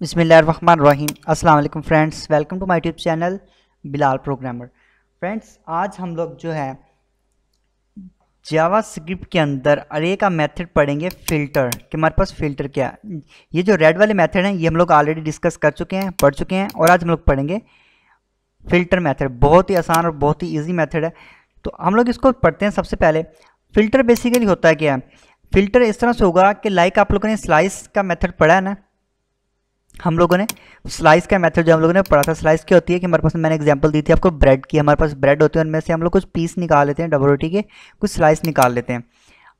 बिसमीम अस्सलाम friends welcome to my YouTube channel Bilal programmer friends आज हम लोग जो है जावा स्क्रिप्ट के अंदर अरे का मेथड पढ़ेंगे फ़िल्टर कि हमारे पास फ़िल्टर क्या है ये जो रेड वाले मेथड हैं ये हम लोग ऑलरेडी डिस्कस कर चुके हैं पढ़ चुके हैं और आज हम लोग पढ़ेंगे फ़िल्टर मेथड बहुत ही आसान और बहुत ही ईजी मेथड है तो हम लोग इसको पढ़ते हैं सबसे पहले फ़िल्टर बेसिकली होता है क्या है फ़िल्टर इस तरह से होगा कि लाइक आप लोगों ने स्लाइस का मेथड पढ़ा है ना हम लोगों ने स्लाइस का मेथड जो हम लोगों ने पढ़ा था स्लाइस क्या होती है कि हमारे पास मैंने एग्जांपल दी थी आपको ब्रेड की हमारे पास ब्रेड होती है उनमें से हम लोग कुछ पीस निकाल लेते हैं डबल रोटी के कुछ स्लाइस निकाल लेते हैं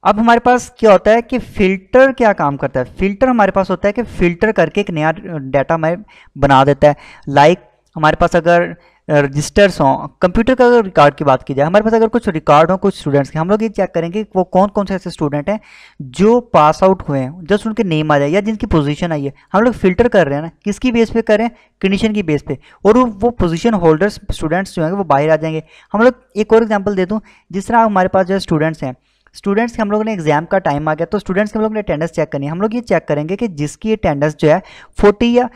अब हमारे पास क्या होता है कि फ़िल्टर क्या काम करता है फ़िल्टर हमारे पास होता है कि फ़िल्टर करके एक नया डाटा हमें बना देता है लाइक like, हमारे पास अगर रजिस्टर्स हों कंप्यूटर का अगर रिकॉर्ड की बात की जाए हमारे पास अगर कुछ रिकॉर्ड हो कुछ स्टूडेंट्स के हम लोग ये चेक करेंगे कि वो कौन कौन से ऐसे स्टूडेंट हैं जो पास आउट हुए हैं जस्ट उनके नेम आ जाए या जिनकी पोजीशन आई है हम लोग फिल्टर कर रहे हैं ना किसकी बेस पे करें कंडीशन की बेस पे और वो पोजिशन होल्डर्स स्टूडेंट्स जो हैं वो बाहर आ जाएंगे हम लोग एक और एग्जाम्पल दे दूँ जिस तरह हमारे पास जो स्टूडेंट्स हैं स्टूडेंट्स के हम लोग ने एग्जाम का टाइम आ गया तो स्टूडेंट्स के हम लोग ने अटेंडेंस चेक करनी है हम लोग ये चेक करेंगे कि जिसकी अटेंडेंस जो है 40 या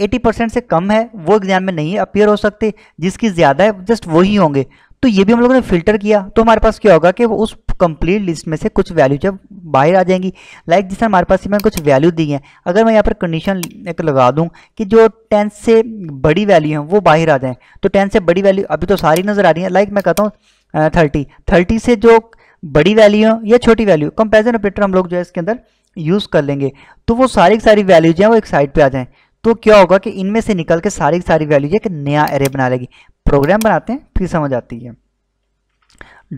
80 परसेंट से कम है वो एग्जाम में नहीं अपियर हो सकते जिसकी ज़्यादा है जस्ट वही होंगे तो ये भी हम लोगों ने फिल्टर किया तो हमारे पास क्या होगा कि उस कंप्लीट लिस्ट में से कुछ वैल्यू जब बाहर आ जाएंगी लाइक जिसने हमारे पास इसमें कुछ वैल्यू दी है अगर मैं यहाँ पर कंडीशन एक लगा दूँ कि जो टेंथ से बड़ी वैल्यू है वो बाहर आ जाएँ तो टेंथ से बड़ी वैल्यू अभी तो सारी नज़र आ रही है लाइक मैं कहता हूँ थर्टी थर्टी से जो बड़ी वैल्यू या छोटी वैल्यू कंपेरिजन ऑपरेटर हम लोग जो है इसके अंदर यूज़ कर लेंगे तो वो सारी की सारी वैल्यू जो है वो एक साइड पे आ जाए तो क्या होगा कि इनमें से निकल के सारी सारी वैल्यू एक नया एरे बना लेगी प्रोग्राम बनाते हैं फिर समझ आती है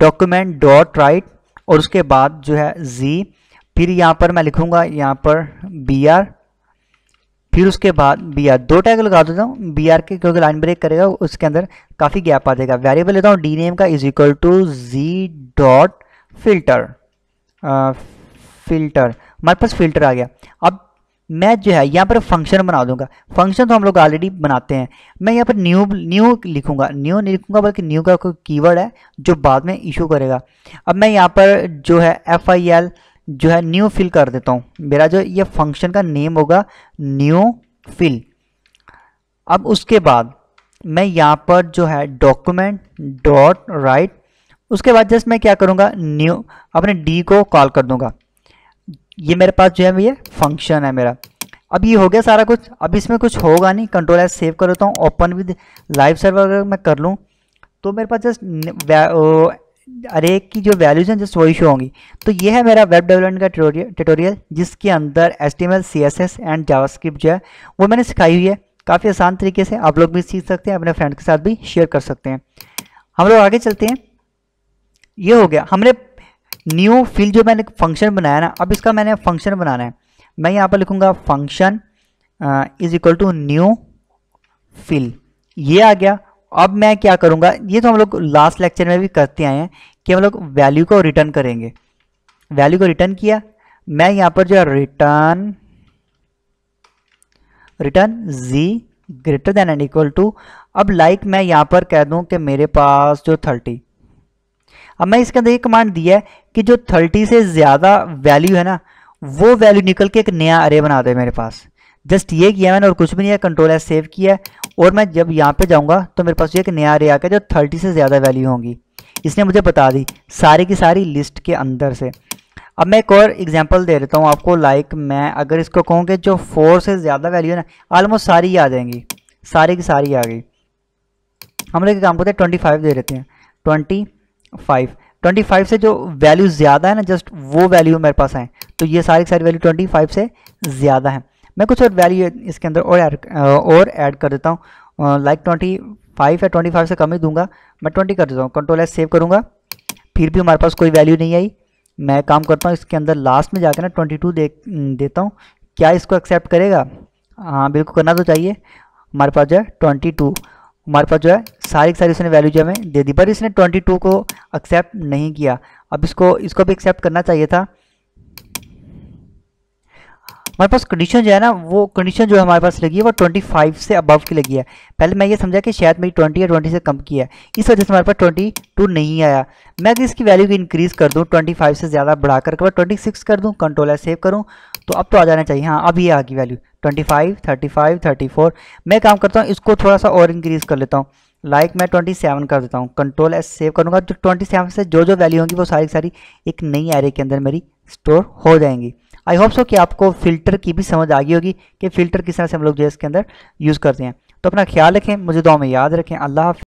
डॉक्यूमेंट डॉट राइट और उसके बाद जो है जी फिर यहाँ पर मैं लिखूँगा यहाँ पर बी आर फिर उसके बाद बी आर दो टैग लगा देता हूँ बी आर के क्योंकि लाइन ब्रेक करेगा उसके अंदर काफ़ी गैप आ जाएगा वेरिएबल लेता हूँ डी नेम का is equal to G dot filter filter हमारे पास फिल्टर आ गया अब मैं जो है यहाँ पर फंक्शन बना दूंगा फंक्शन तो हम लोग ऑलरेडी बनाते हैं मैं यहाँ पर न्यू न्यू लिखूंगा न्यू नहीं लिखूंगा बल्कि न्यू का कोई कीवर्ड है जो बाद में इशू करेगा अब मैं यहाँ पर जो है एफ आई एल जो है न्यू फिल कर देता हूँ मेरा जो ये फंक्शन का नेम होगा न्यू फिल अब उसके बाद मैं यहाँ पर जो है डॉक्यूमेंट डॉट राइट उसके बाद जस्ट मैं क्या करूँगा न्यू अपने डी को कॉल कर दूँगा ये मेरे पास जो है भैया फंक्शन है मेरा अब ये हो गया सारा कुछ अब इसमें कुछ होगा नहीं कंट्रोल एस सेव कर देता हूँ ओपन विद लाइव सर्वर अगर मैं कर लूँ तो मेरे पास जस्ट अरे की जो वैल्यूज हैं जस्ट वही शो होंगी तो ये है मेरा वेब डेवलपमेंट का ट्यूटोरियल जिसके अंदर S T M L C S S and JavaScript जो है वो मैंने सिखाई हुई है काफ़ी आसान तरीके से आप लोग भी सीख सकते हैं अपने फ्रेंड के साथ भी शेयर कर सकते हैं हम लोग आगे चलते हैं ये हो गया हमने न्यू फील जो मैंने फंक्शन बनाया ना अब इसका मैंने फंक्शन बनाना है मैं यहाँ पर लिखूँगा function is equal to new feel ये आ गया अब मैं क्या करूँगा ये तो हम लोग लास्ट लेक्चर में भी करते आए हैं कि हम लोग वैल्यू को रिटर्न करेंगे वैल्यू को रिटर्न किया मैं यहाँ पर जो return return z greater than and equal to अब लाइक like मैं यहाँ पर कह दूँ कि मेरे पास जो थर्टी अब मैं इसके अंदर ये कमांड दिया है कि जो थर्टी से ज़्यादा वैल्यू है ना वो वैल्यू निकल के एक नया अरे बना दे मेरे पास जस्ट ये किया मैंने और कुछ भी नहीं है कंट्रोल है सेव किया है और मैं जब यहाँ पे जाऊँगा तो मेरे पास एक नया अरे आ गया जो थर्टी से ज़्यादा वैल्यू होंगी इसने मुझे बता दी सारी की सारी लिस्ट के अंदर से अब मैं एक और एग्जाम्पल दे देता हूँ आपको लाइक मैं अगर इसको कहूँ कि जो फोर से ज़्यादा वैल्यू है ना आलमोस्ट सारी ही आ जाएंगी सारी की सारी आ गई हम लोग एक काम करते हैं ट्वेंटी फाइव दे देते हैं ट्वेंटी फाइव ट्वेंटी फाइव से जो वैल्यू ज़्यादा है ना जस्ट वो वैल्यू मेरे पास है तो ये सारी सारी वैल्यू ट्वेंटी फाइव से ज़्यादा है मैं कुछ और वैल्यू इसके अंदर और ऐड और ऐड कर देता हूँ लाइक ट्वेंटी फाइव या ट्वेंटी फाइव से कम ही दूंगा मैं ट्वेंटी कर देता हूँ कंट्रोल एस सेव करूँगा फिर भी हमारे पास कोई वैल्यू नहीं आई मैं काम करता हूँ इसके अंदर लास्ट में जाकर ना ट्वेंटी टू दे देता हूँ क्या इसको एक्सेप्ट करेगा हाँ बिल्कुल करना तो चाहिए हमारे पास जो है ट्वेंटी टू हमारे पास जो है सारी सारी उसने वैल्यू जो हमें दे दी पर इसने 22 को एक्सेप्ट नहीं किया अब इसको इसको भी एक्सेप्ट करना चाहिए था हमारे पास कंडीशन जो है ना वो कंडीशन जो हमारे पास लगी है वो 25 से अबव की लगी है पहले मैं ये समझा कि शायद मेरी 20 या 20 से कम की है इस वजह से हमारे पास 22 नहीं आया मैं अगर इसकी वैल्यू को इंक्रीज़ कर दूँ 25 से ज़्यादा बढ़ाकर कर बाद 26 कर दूँ कंट्रोल है सेव करूँ तो अब तो आ जाना चाहिए हाँ अब ये आ गई value twenty five thirty five thirty four मैं काम करता हूँ इसको थोड़ा सा और इंक्रीज़ कर लेता हूँ लाइक like मैं ट्वेंटी सेवन कर देता हूँ कंट्रोल एस सेव करूँगा जो ट्वेंटी सेवन से जो जो वैल्यू होंगी वो सारी सारी एक नई एरे के अंदर मेरी स्टोर हो जाएंगी आई होप सो कि आपको फ़िल्टर की भी समझ आ गई होगी कि फ़िल्टर किस तरह से हम लोग जो इसके अंदर यूज़ करते हैं तो अपना ख्याल रखें मुझे दो में याद रखें अल्लाह